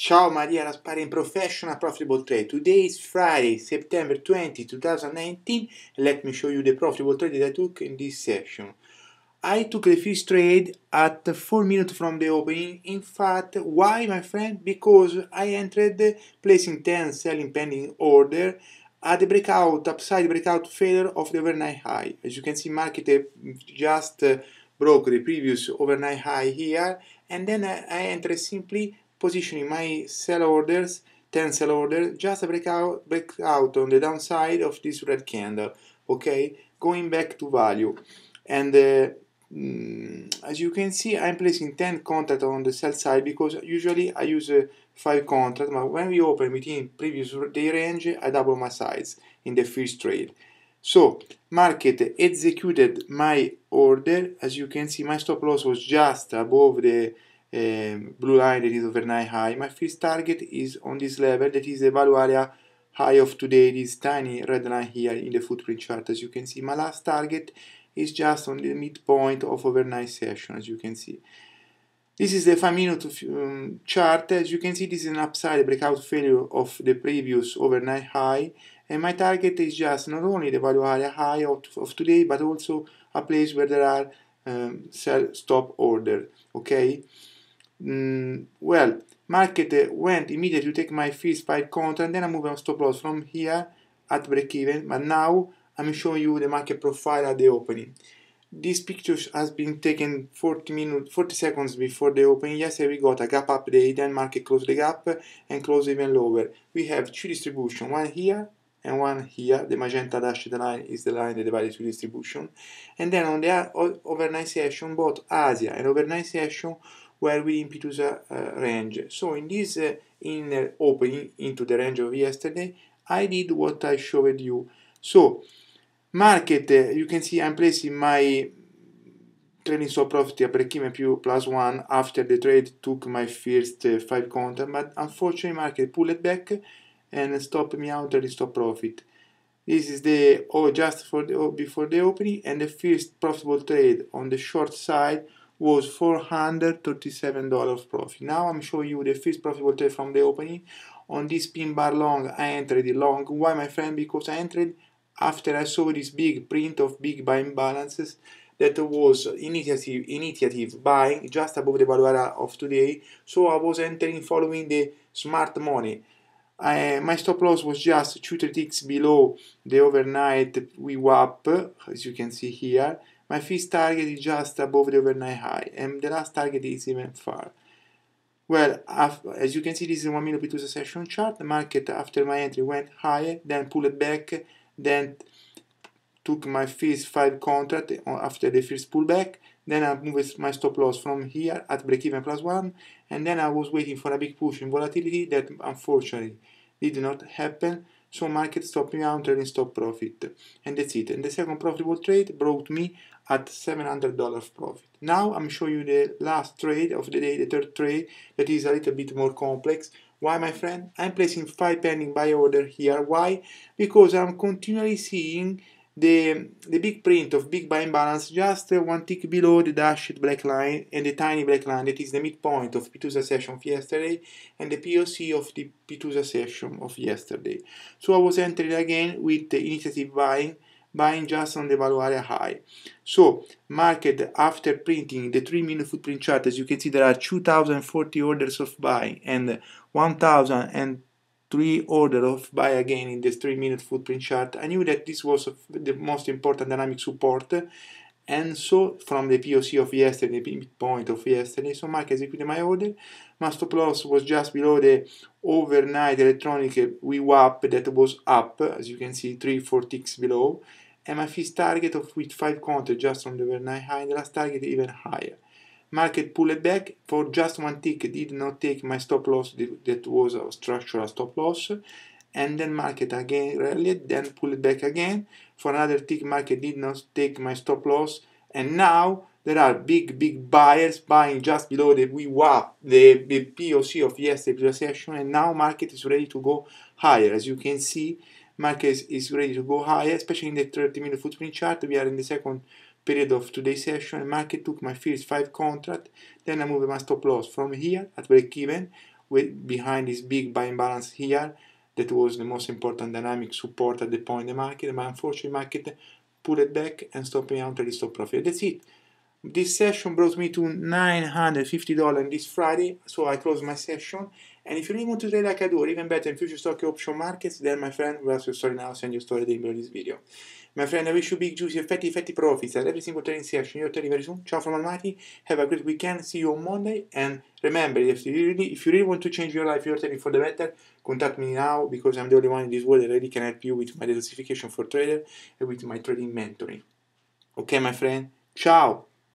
Ciao Maria Rasparin Professional Profitable Trade. Today is Friday, September 20, 2019. Let me show you the profitable trade that I took in this session. I took the first trade at 4 minutes from the opening. In fact, why my friend? Because I entered placing 10 selling pending order at the breakout, upside breakout failure of the overnight high. As you can see, market just broke the previous overnight high here and then I, I enter simply positioning my sell orders 10 sell orders, just break out break out on the downside of this red candle okay going back to value and uh, mm, as you can see I'm placing 10 contracts on the sell side because usually I use uh, 5 contracts. but when we open within previous day range I double my size in the first trade so market executed my order as you can see my stop loss was just above the um, blue line that is overnight high. My first target is on this level, that is the value area high of today, this tiny red line here in the footprint chart. As you can see, my last target is just on the midpoint of overnight session, as you can see. This is the 5 minute um, chart. As you can see, this is an upside breakout failure of the previous overnight high. And my target is just not only the value area high of, of today, but also a place where there are um, sell stop order. Okay. Mm, well, market uh, went immediately to take my first five contract, then I move on stop loss from here at break even, but now I'm showing you the market profile at the opening. This picture has been taken 40 minutes, 40 seconds before the opening. Yesterday we got a gap update, then market closed the gap and closed even lower. We have two distribution, one here and one here. The magenta dashed line is the line that divides two distribution. And then on the overnight session, both Asia and overnight session where we input the uh, range. So in this uh, inner uh, opening into the range of yesterday, I did what I showed you. So market, uh, you can see I'm placing my trailing stop profit a break-even one after the trade took my first uh, five contract, but unfortunately market pulled back and stopped me out trailing stop profit. This is the oh just for the oh, before the opening and the first profitable trade on the short side was $437 profit. Now I'm showing you the first profit we'll take from the opening. On this pin bar long, I entered the long. Why, my friend? Because I entered after I saw this big print of big buying balances that was initiative, initiative buying just above the valuation of today. So I was entering following the smart money. Uh, my stop loss was just 2 ticks below the overnight VWAP, as you can see here. My first target is just above the overnight high, and the last target is even far. Well, as you can see, this is one minute between 2 session chart. The market after my entry went higher, then pulled back, then took my first five contract uh, after the first pullback. Then I moved my stop loss from here at breakeven plus one, and then I was waiting for a big push in volatility that unfortunately did not happen. So market stop am trading stop profit and that's it. And the second profitable trade brought me at $700 profit. Now I'm showing you the last trade of the day, the third trade that is a little bit more complex. Why my friend? I'm placing 5 pending buy order here. Why? Because I'm continually seeing the, the big print of big buy imbalance just uh, one tick below the dashed black line and the tiny black line that is the midpoint of Pitusa session of yesterday and the POC of the Pitusa session of yesterday. So I was entering again with the initiative buying, buying just on the value area high. So market after printing the 3 minute footprint chart, as you can see there are 2040 orders of buying and 1000 and three order of buy again in the three minute footprint chart. I knew that this was the most important dynamic support and so from the POC of yesterday, the point of yesterday, so mark executed my order. My stop loss was just below the overnight electronic VWAP that was up, as you can see, 3, 4 ticks below. And my first target of with 5 counter just from the overnight high, and the last target even higher. Market pulled back for just one tick, did not take my stop loss, that was a structural stop loss. And then market again rallied, then pulled back again. For another tick, market did not take my stop loss. And now there are big, big buyers buying just below the VWAP, the, the POC of yesterday's session. And now market is ready to go higher. As you can see, market is, is ready to go higher, especially in the 30 minute footprint chart. We are in the second period of today's session, market took my first five contract, then I moved my stop loss from here at break even with behind this big buying balance here that was the most important dynamic support at the point in the market, but unfortunately market pulled it back and stopped me out at the stop profit. That's it this session brought me to $950 this Friday, so I closed my session. And if you really want to trade like I do, or even better in future stock option markets, then my friend, will ask your story now, send your story at the end of this video. My friend, I wish you big, juicy, fatty, fatty profits at every single trading session. You're trading very soon. Ciao from Almighty. Have a great weekend. See you on Monday. And remember, if you really, if you really want to change your life, you're trading for the better, contact me now because I'm the only one in this world that really can help you with my diversification for trader and with my trading mentoring. Okay, my friend. Ciao.